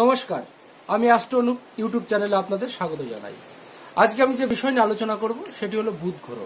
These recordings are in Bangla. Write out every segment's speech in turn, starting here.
নমস্কার আমি অনুপ ইউটিউব চ্যানেলে আপনাদের স্বাগত জানাই আজকে আমি যে বিষয় নিয়ে আলোচনা করব সেটি হলো বুধ গ্রহ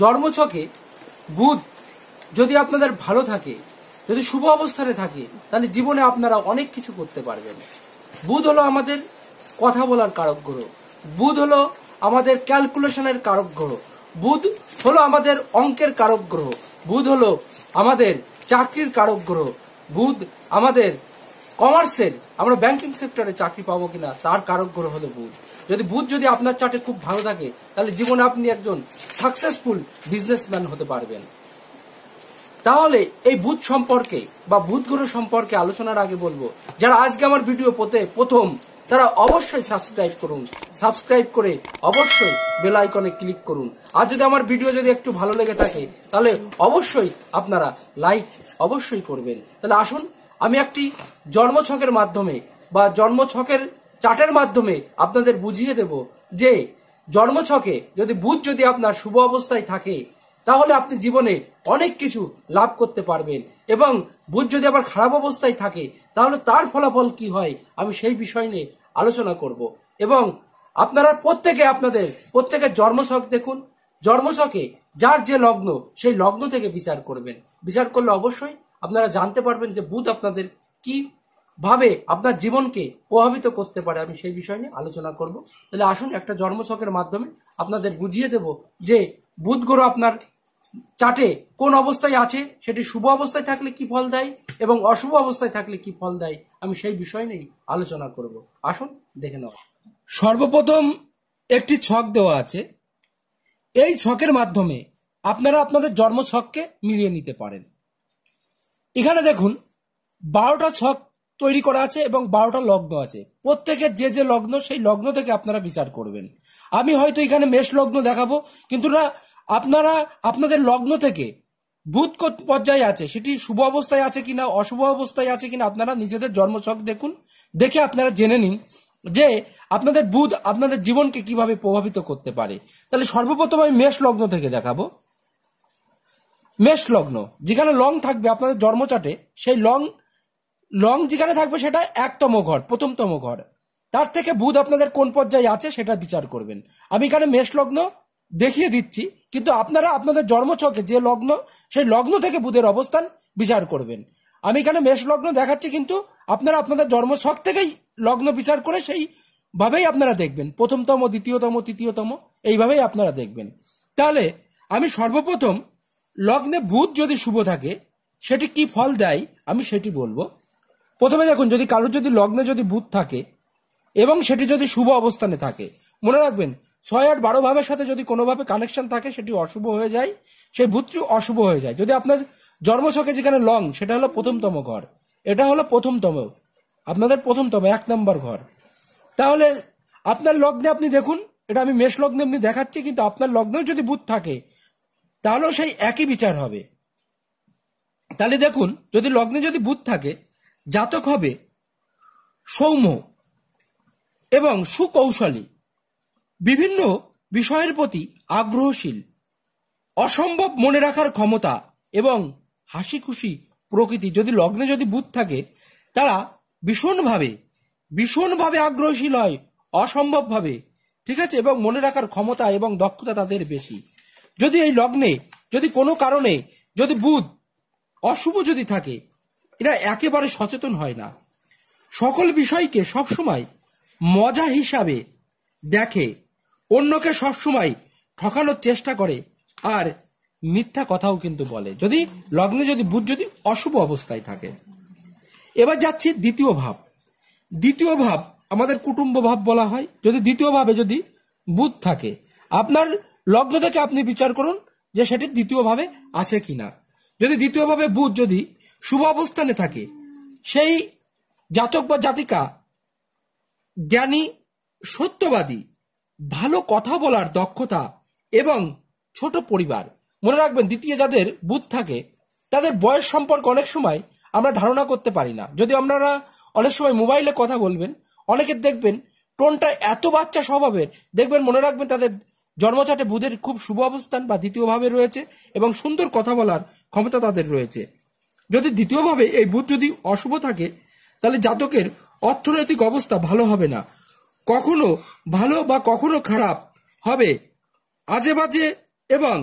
জন্মছকে বুধ যদি আপনাদের ভালো থাকে যদি শুভ অবস্থানে থাকে তাহলে জীবনে আপনারা অনেক কিছু করতে পারবেন বুধ হলো আমাদের কথা বলার কারক গ্রহ বুধ হলো আমাদের ক্যালকুলেশনের কারক গ্রহ বুধ হলো আমাদের অঙ্কের কারক গ্রহ বুধ হলো আমাদের চাকরির কারক গ্রহ বুধ আমাদের কমার্সের আমরা ব্যাংকিং সেক্টরে চাকরি পাবো কিনা তার কারক হলো বুধ যদি বুধ যদি আপনার চার্টে খুব ভালো থাকে তাহলে জীবনে আপনি একজন সাকসেসফুল বিজনেসম্যান হতে পারবেন তাহলে এই বুধ সম্পর্কে বা বুধ গ্রহ সম্পর্কে আলোচনার আগে বলবো যারা আজকে আমার ভিডিও পোতে প্রথম তারা অবশ্যই সাবস্ক্রাইব করুন সাবস্ক্রাইব করে অবশ্যই বেল আইকনে ক্লিক করুন আর যদি আমার ভিডিও যদি একটু ভালো লেগে থাকে তাহলে অবশ্যই আপনারা লাইক অবশ্যই করবেন তাহলে আসুন আমি একটি জন্মছকের মাধ্যমে বা জন্মছকের চার্টের মাধ্যমে আপনাদের বুঝিয়ে দেব যে জন্মছকে যদি বুধ যদি আপনার শুভ অবস্থায় থাকে তাহলে আপনি জীবনে অনেক কিছু লাভ করতে পারবেন এবং বুধ যদি আবার খারাপ অবস্থায় থাকে তাহলে তার ফলাফল কি হয় আমি সেই বিষয় নিয়ে আলোচনা করব এবং আপনারা প্রত্যেকে আপনাদের প্রত্যেকের জন্মছক দেখুন জন্মছকে যার যে লগ্ন সেই লগ্ন থেকে বিচার করবেন বিচার করলে অবশ্যই আপনারা জানতে পারবেন যে বুধ আপনাদের কি ভাবে আপনার জীবনকে প্রভাবিত করতে পারে আমি সেই বিষয় নিয়ে আলোচনা করব তাহলে আসুন একটা জন্মশকের মাধ্যমে আপনাদের বুঝিয়ে দেব যে বুধ গ্রহ আপনার চাটে কোন অবস্থায় আছে সেটি শুভ অবস্থায় থাকলে কি ফল দেয় এবং অশুভ অবস্থায় থাকলে কি ফল দেয় আমি সেই বিষয় নিয়েই আলোচনা করব আসুন দেখে নাও সর্বপ্রথম একটি ছক দেওয়া আছে এই ছকের মাধ্যমে আপনারা আপনাদের জন্ম ছককে মিলিয়ে নিতে পারেন এখানে দেখুন বারোটা ছক তৈরি করা আছে এবং বারোটা লগ্ন আছে প্রত্যেকের যে যে লগ্ন সেই লগ্ন থেকে আপনারা বিচার করবেন আমি হয়তো এখানে মেষ লগ্ন দেখাবো কিন্তু না আপনারা আপনাদের লগ্ন থেকে ভূত পর্যায়ে আছে সেটি শুভ অবস্থায় আছে কিনা অশুভ অবস্থায় আছে কিনা আপনারা নিজেদের জন্মছক দেখুন দেখে আপনারা জেনে নিন যে আপনাদের বুধ আপনাদের জীবনকে কিভাবে প্রভাবিত করতে পারে তাহলে সর্বপ্রথম আমি মেষ লগ্ন থেকে দেখাবো মেষ লগ্ন যেখানে লং থাকবে আপনাদের জন্মচাটে সেই লং লং যেখানে থাকবে সেটা একতম ঘর প্রথমতম ঘর তার থেকে বুধ আপনাদের কোন পর্যায়ে আছে সেটা বিচার করবেন আমি এখানে মেষ লগ্ন দেখিয়ে দিচ্ছি কিন্তু আপনারা আপনাদের জন্মছকে যে লগ্ন সেই লগ্ন থেকে বুধের অবস্থান বিচার করবেন আমি এখানে মেষ লগ্ন দেখাচ্ছি কিন্তু আপনারা আপনাদের জন্মছক থেকেই লগ্ন বিচার করে সেইভাবেই আপনারা দেখবেন প্রথমতম দ্বিতীয়তম তৃতীয়তম এইভাবেই আপনারা দেখবেন তাহলে আমি সর্বপ্রথম লগ্নে বুধ যদি শুভ থাকে সেটি কি ফল দেয় আমি সেটি বলবো প্রথমে দেখুন যদি কারোর যদি লগ্নে যদি বুধ থাকে এবং সেটি যদি শুভ অবস্থানে থাকে মনে রাখবেন ছয় আট বারো ভাবের সাথে যদি কোনোভাবে কানেকশন থাকে সেটি অশুভ হয়ে যায় সেই বুধটি অশুভ হয়ে যায় যদি আপনার জন্মছকে যেখানে লং সেটা হলো প্রথমতম ঘর এটা হলো প্রথমতম আপনাদের প্রথমতম এক নম্বর ঘর তাহলে আপনার লগ্নে আপনি দেখুন এটা আমি মেষ লগ্নে আপনি দেখাচ্ছি কিন্তু আপনার লগ্নেও যদি বুধ থাকে তাহলেও সেই একই বিচার হবে তাহলে দেখুন যদি লগ্নে যদি বুধ থাকে জাতক হবে সৌম্য এবং সুকৌশলী বিভিন্ন বিষয়ের প্রতি আগ্রহশীল অসম্ভব মনে রাখার ক্ষমতা এবং হাসি খুশি প্রকৃতি যদি লগ্নে যদি বুধ থাকে তারা ভীষণভাবে ভীষণভাবে আগ্রহশীল হয় অসম্ভবভাবে ঠিক আছে এবং মনে রাখার ক্ষমতা এবং দক্ষতা তাদের বেশি যদি এই লগ্নে যদি কোনো কারণে যদি বুধ অশুভ যদি থাকে এরা একেবারে সচেতন হয় না সকল বিষয়কে সবসময় মজা হিসাবে দেখে অন্যকে সবসময় ঠকানোর চেষ্টা করে আর মিথ্যা কথাও কিন্তু বলে যদি লগ্নে যদি বুধ যদি অশুভ অবস্থায় থাকে এবার যাচ্ছি দ্বিতীয় ভাব দ্বিতীয় ভাব আমাদের কুটুম্ব ভাব বলা হয় যদি দ্বিতীয় ভাবে যদি বুধ থাকে আপনার লগ্ন থেকে আপনি বিচার করুন যে সেটি দ্বিতীয়ভাবে আছে কি না যদি দ্বিতীয়ভাবে বুধ যদি শুভ অবস্থানে থাকে সেই জাতক বা জাতিকা জ্ঞানী সত্যবাদী ভালো কথা বলার দক্ষতা এবং ছোট পরিবার মনে রাখবেন দ্বিতীয় যাদের বুধ থাকে তাদের বয়স সম্পর্কে অনেক সময় আমরা ধারণা করতে পারি না যদি আপনারা অনেক সময় মোবাইলে কথা বলবেন অনেকে দেখবেন টোনটা এত বাচ্চা স্বভাবের দেখবেন মনে রাখবেন তাদের জন্মচাটে বুধের খুব শুভ অবস্থান বা দ্বিতীয়ভাবে রয়েছে এবং সুন্দর কথা বলার ক্ষমতা তাদের রয়েছে যদি দ্বিতীয়ভাবে এই বুধ যদি অশুভ থাকে তাহলে জাতকের অর্থনৈতিক অবস্থা ভালো হবে না কখনো ভালো বা কখনো খারাপ হবে আজে বাজে এবং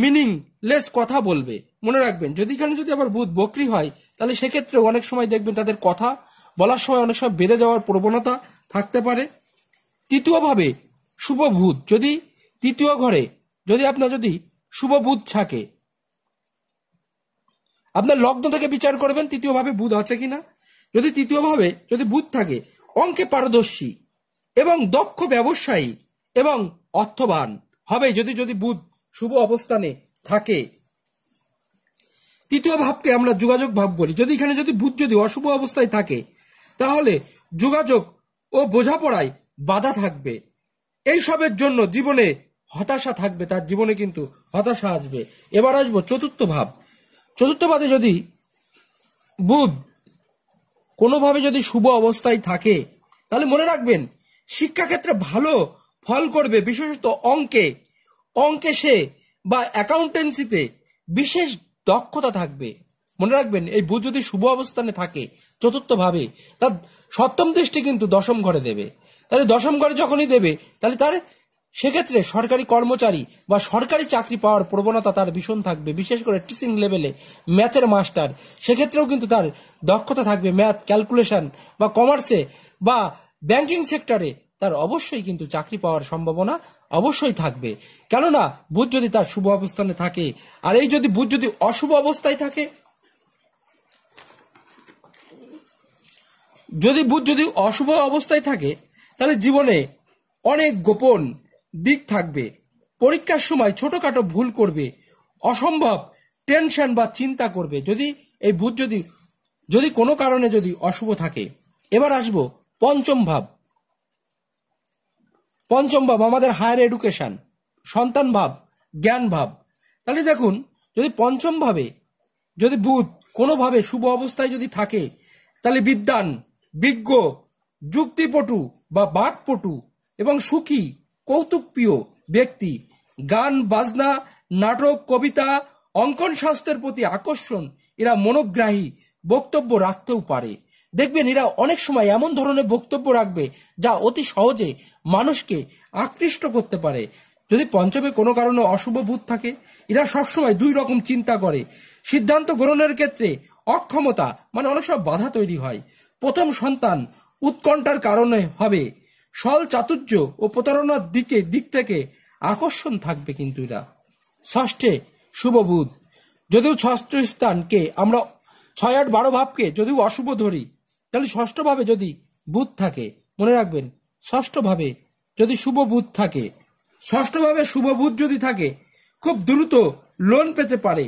মিনিংলেস কথা বলবে মনে রাখবেন যদি এখানে যদি আবার বুধ বকরি হয় তাহলে সেক্ষেত্রে অনেক সময় দেখবেন তাদের কথা বলার সময় অনেক সময় বেড়ে যাওয়ার প্রবণতা থাকতে পারে তৃতীয়ভাবে শুভ ভূত যদি তৃতীয় ঘরে যদি আপনার যদি শুভ বুধ থাকে আপনার লগ্ন থেকে বিচার করবেন তৃতীয়ভাবে বুধ আছে কিনা যদি তৃতীয়ভাবে যদি বুধ থাকে অঙ্কে পারদর্শী এবং দক্ষ ব্যবসায়ী এবং অর্থবান হবে যদি যদি বুধ শুভ অবস্থানে থাকে তৃতীয় ভাবকে আমরা যোগাযোগ ভাব বলি যদি এখানে যদি বুধ যদি অশুভ অবস্থায় থাকে তাহলে যোগাযোগ ও বোঝাপড়ায় বাধা থাকবে এইসবের জন্য জীবনে হতাশা থাকবে তার জীবনে কিন্তু হতাশা আসবে এবার আসবো চতুর্থ ভাব চতুর্থ ভাবে যদি বুধ কোনোভাবে যদি শুভ অবস্থায় থাকে তাহলে মনে রাখবেন শিক্ষাক্ষেত্রে ভালো ফল করবে বিশেষত অঙ্কে অঙ্কে সে বা অ্যাকাউন্টেন্সিতে বিশেষ দক্ষতা থাকবে মনে রাখবেন এই বুধ যদি শুভ অবস্থানে থাকে চতুর্থভাবে তার সপ্তম দৃষ্টি কিন্তু দশম ঘরে দেবে তাহলে দশম ঘরে যখনই দেবে তাহলে তার সেক্ষেত্রে সরকারি কর্মচারী বা সরকারি চাকরি পাওয়ার প্রবণতা তার ভীষণ থাকবে বিশেষ করে টিচিং লেভেলে ম্যাথের মাস্টার সেক্ষেত্রেও কিন্তু তার দক্ষতা থাকবে ম্যাথ ক্যালকুলেশন বা কমার্সে বা ব্যাংকিং সেক্টরে তার অবশ্যই কিন্তু চাকরি পাওয়ার সম্ভাবনা অবশ্যই থাকবে কেননা বুধ যদি তার শুভ অবস্থানে থাকে আর এই যদি বুধ যদি অশুভ অবস্থায় থাকে যদি বুধ যদি অশুভ অবস্থায় থাকে তাহলে জীবনে অনেক গোপন দিক থাকবে পরীক্ষার সময় ছোটখাটো ভুল করবে অসম্ভব টেনশন বা চিন্তা করবে যদি এই ভূত যদি যদি কোনো কারণে যদি অশুভ থাকে এবার আসব পঞ্চম ভাব পঞ্চম ভাব আমাদের হায়ার এডুকেশন সন্তান ভাব জ্ঞান ভাব তাহলে দেখুন যদি পঞ্চম ভাবে যদি ভূত কোনোভাবে শুভ অবস্থায় যদি থাকে তাহলে বিদ্যান বিজ্ঞ যুক্তিপটু বা বাকপটু এবং সুখী কৌতুকপ্রিয় ব্যক্তি গান বাজনা নাটক কবিতা অঙ্কন শাস্ত্রের প্রতি আকর্ষণ এরা মনোগ্রাহী বক্তব্য রাখতেও পারে দেখবেন এরা অনেক সময় এমন ধরনের বক্তব্য রাখবে যা অতি সহজে মানুষকে আকৃষ্ট করতে পারে যদি পঞ্চমে কোনো কারণে অশুভ ভূত থাকে এরা সবসময় দুই রকম চিন্তা করে সিদ্ধান্ত গ্রহণের ক্ষেত্রে অক্ষমতা মানে অনেক সব বাধা তৈরি হয় প্রথম সন্তান উৎকণ্ঠার কারণে হবে সল চাতুর্য ও প্রতারণার দিকে দিক থেকে আকর্ষণ থাকবে কিন্তু এরা ষষ্ঠে বুধ যদিও ষষ্ঠ স্থানকে আমরা ছয় আট বারো ভাবকে যদিও অশুভ ধরি তাহলে ষষ্ঠভাবে যদি বুধ থাকে মনে রাখবেন ষষ্ঠভাবে যদি শুভ বুধ থাকে ষষ্ঠভাবে শুভ বুধ যদি থাকে খুব দ্রুত লোন পেতে পারে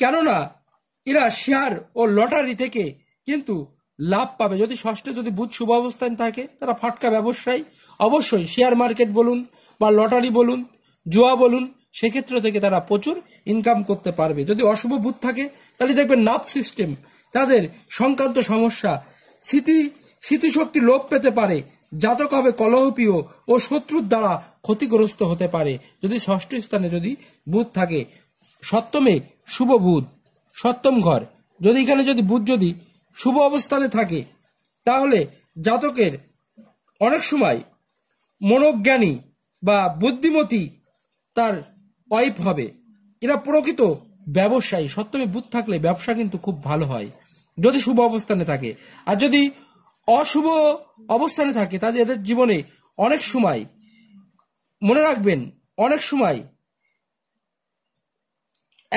কেননা এরা শেয়ার ও লটারি থেকে কিন্তু লাভ পাবে যদি ষষ্ঠে যদি বুধ শুভ অবস্থান থাকে তারা ফাটকা ব্যবসায়ী অবশ্যই শেয়ার মার্কেট বলুন বা লটারি বলুন জুয়া বলুন সেক্ষেত্র থেকে তারা প্রচুর ইনকাম করতে পারবে যদি অশুভ বুধ থাকে তাহলে দেখবেন নাপ সিস্টেম তাদের সংক্রান্ত সমস্যা স্মৃতি স্মৃতিশক্তি লোপ পেতে পারে জাতক হবে কলহপীয় ও শত্রুর দ্বারা ক্ষতিগ্রস্ত হতে পারে যদি ষষ্ঠ স্থানে যদি বুধ থাকে সপ্তমে শুভ বুধ সপ্তম ঘর যদি এখানে যদি বুধ যদি শুভ অবস্থানে থাকে তাহলে জাতকের অনেক সময় মনোজ্ঞানী বা বুদ্ধিমতী তার পাইপ হবে এরা প্রকৃত ব্যবসায়ী সত্যমে বুধ থাকলে ব্যবসা কিন্তু খুব ভালো হয় যদি শুভ অবস্থানে থাকে আর যদি অশুভ অবস্থানে থাকে তাদের এদের জীবনে অনেক সময় মনে রাখবেন অনেক সময়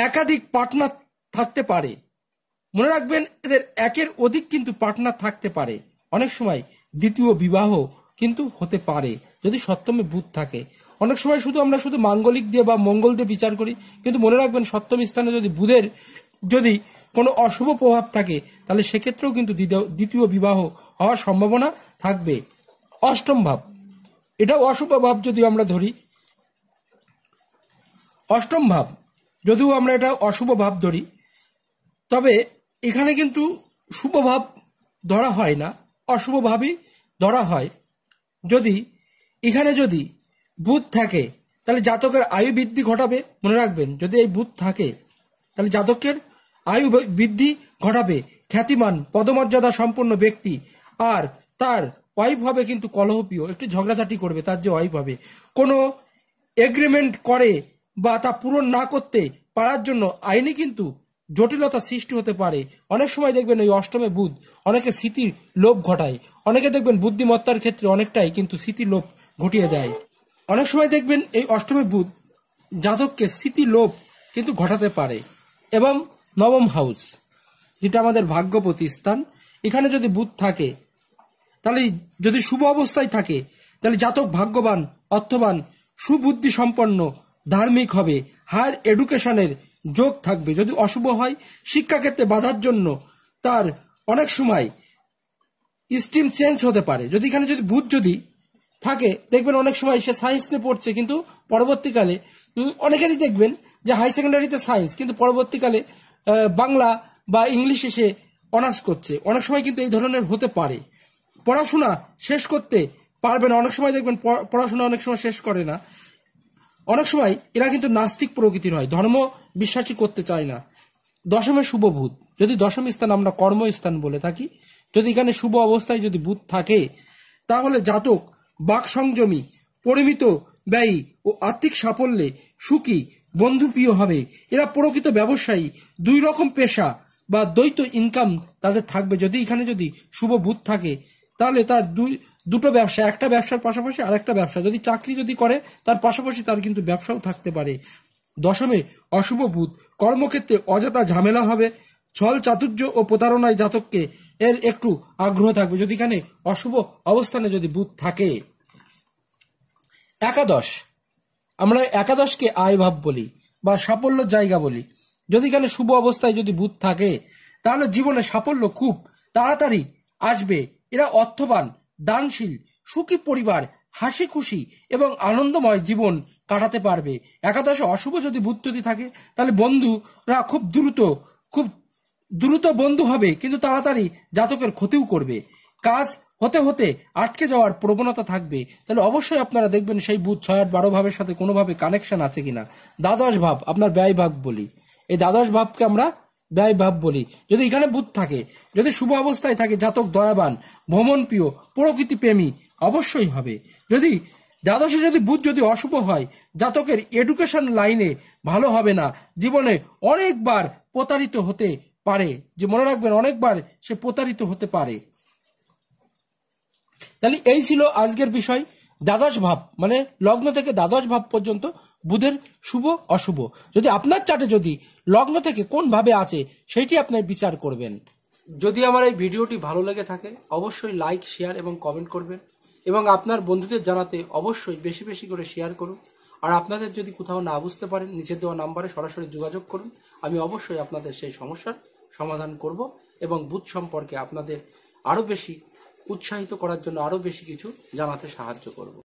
একাধিক পার্টনার থাকতে পারে মনে রাখবেন এদের একের অধিক কিন্তু পার্টনার থাকতে পারে অনেক সময় দ্বিতীয় বিবাহ কিন্তু হতে পারে যদি সপ্তমে বুধ থাকে অনেক সময় শুধু আমরা শুধু মাঙ্গলিক দিয়ে বা মঙ্গল দিয়ে বিচার করি কিন্তু মনে রাখবেন সপ্তম স্থানে যদি বুধের যদি কোনো অশুভ প্রভাব থাকে তাহলে সেক্ষেত্রেও কিন্তু দ্বিতীয় বিবাহ হওয়ার সম্ভাবনা থাকবে অষ্টম ভাব এটাও অশুভ ভাব যদি আমরা ধরি অষ্টম ভাব যদিও আমরা এটা অশুভ ভাব ধরি তবে এখানে কিন্তু শুভভাব ধরা হয় না অশুভভাবই ধরা হয় যদি এখানে যদি ভূত থাকে তাহলে জাতকের আয়ু বৃদ্ধি ঘটাবে মনে রাখবেন যদি এই ভূত থাকে তাহলে জাতকের আয়ু বৃদ্ধি ঘটাবে খ্যাতিমান পদমর্যাদা সম্পন্ন ব্যক্তি আর তার ওয়াইফ হবে কিন্তু কলহপ্রিয় একটু ঝগড়াঝাটি করবে তার যে ওয়াইফ হবে কোনো এগ্রিমেন্ট করে বা তা পূরণ না করতে পারার জন্য আইনি কিন্তু জটিলতা সৃষ্টি হতে পারে অনেক সময় দেখবেন ওই অষ্টমে বুধ অনেকে স্মৃতির লোভ ঘটায় অনেকে দেখবেন বুদ্ধিমত্তার ক্ষেত্রে অনেকটাই কিন্তু স্মৃতির লোভ ঘটিয়ে দেয় অনেক সময় দেখবেন এই অষ্টমে বুধ জাতককে স্মৃতি লোভ কিন্তু ঘটাতে পারে এবং নবম হাউস যেটা আমাদের ভাগ্য প্রতিষ্ঠান এখানে যদি বুধ থাকে তাহলে যদি শুভ অবস্থায় থাকে তাহলে জাতক ভাগ্যবান অর্থবান সুবুদ্ধি সম্পন্ন ধার্মিক হবে হায়ার এডুকেশনের যোগ থাকবে যদি অশুভ হয় শিক্ষাক্ষেত্রে বাধার জন্য তার অনেক সময় স্ট্রিম চেঞ্জ হতে পারে যদি এখানে যদি বুধ যদি থাকে দেখবেন অনেক সময় সে সায়েন্স নিয়ে পড়ছে কিন্তু পরবর্তীকালে অনেকেরই দেখবেন যে হাই সেকেন্ডারিতে সায়েন্স কিন্তু পরবর্তীকালে বাংলা বা ইংলিশে সে অনার্স করছে অনেক সময় কিন্তু এই ধরনের হতে পারে পড়াশোনা শেষ করতে পারবে না অনেক সময় দেখবেন পড়াশোনা অনেক সময় শেষ করে না অনেক সময় এরা কিন্তু নাস্তিক প্রকৃতির হয় ধর্ম বিশ্বাসী করতে চায় না দশমে শুভভূত যদি দশম স্থান আমরা কর্মস্থান বলে থাকি যদি এখানে শুভ অবস্থায় যদি ভূত থাকে তাহলে জাতক বাক সংযমী পরিমিত ব্যয়ী ও আর্থিক সাফল্যে সুখী বন্ধুপ্রিয় হবে এরা প্রকৃত ব্যবসায়ী দুই রকম পেশা বা দ্বৈত ইনকাম তাদের থাকবে যদি এখানে যদি শুভ ভূত থাকে তাহলে তার দুই দুটো ব্যবসা একটা ব্যবসার পাশাপাশি আর একটা ব্যবসা যদি চাকরি যদি করে তার পাশাপাশি তার কিন্তু ব্যবসাও থাকতে পারে দশমে অশুভ বুধ কর্মক্ষেত্রে অযথা ঝামেলা হবে ছল চাতুর্য ও প্রতারণায় জাতককে এর একটু আগ্রহ থাকবে যদি এখানে অশুভ অবস্থানে যদি বুধ থাকে একাদশ আমরা একাদশকে আয় ভাব বলি বা সাফল্য জায়গা বলি যদি এখানে শুভ অবস্থায় যদি বুধ থাকে তাহলে জীবনে সাফল্য খুব তাড়াতাড়ি আসবে এরা অর্থবান দানশীল সুখী পরিবার হাসি খুশি এবং আনন্দময় জীবন কাটাতে পারবে একাদশে অশুভ যদি ভূত্রতি থাকে তাহলে বন্ধুরা খুব দ্রুত খুব দ্রুত বন্ধু হবে কিন্তু তাড়াতাড়ি জাতকের ক্ষতিও করবে কাজ হতে হতে আটকে যাওয়ার প্রবণতা থাকবে তাহলে অবশ্যই আপনারা দেখবেন সেই বুধ ছয় আট বারো ভাবের সাথে কোনোভাবে কানেকশন আছে কিনা দ্বাদশ ভাব আপনার ব্যয় ভাগ বলি এই দ্বাদশ ভাবকে আমরা ব্যয়ভাব বলি যদি এখানে বুধ থাকে যদি শুভ অবস্থায় থাকে জাতক দয়াবান ভ্রমণ প্রিয় প্রকৃতি প্রেমী অবশ্যই হবে যদি দ্বাদশে যদি বুধ যদি অশুভ হয় জাতকের এডুকেশন লাইনে ভালো হবে না জীবনে অনেকবার প্রতারিত হতে পারে যে মনে রাখবেন অনেকবার সে প্রতারিত হতে পারে তাহলে এই ছিল আজকের বিষয় দ্বাদশ ভাব মানে লগ্ন থেকে দ্বাদশ ভাব পর্যন্ত বুধের শুভ অশুভ যদি আপনার চাটে যদি লগ্ন থেকে কোনভাবে আছে সেইটি আপনার বিচার করবেন যদি আমার এই ভিডিওটি ভালো লেগে থাকে অবশ্যই লাইক শেয়ার এবং কমেন্ট করবেন এবং আপনার বন্ধুদের জানাতে অবশ্যই বেশি বেশি করে শেয়ার করুন আর আপনাদের যদি কোথাও না বুঝতে পারেন নিচে দেওয়া নাম্বারে সরাসরি যোগাযোগ করুন আমি অবশ্যই আপনাদের সেই সমস্যার সমাধান করব এবং বুথ সম্পর্কে আপনাদের আরও বেশি উৎসাহিত করার জন্য আরও বেশি কিছু জানাতে সাহায্য করব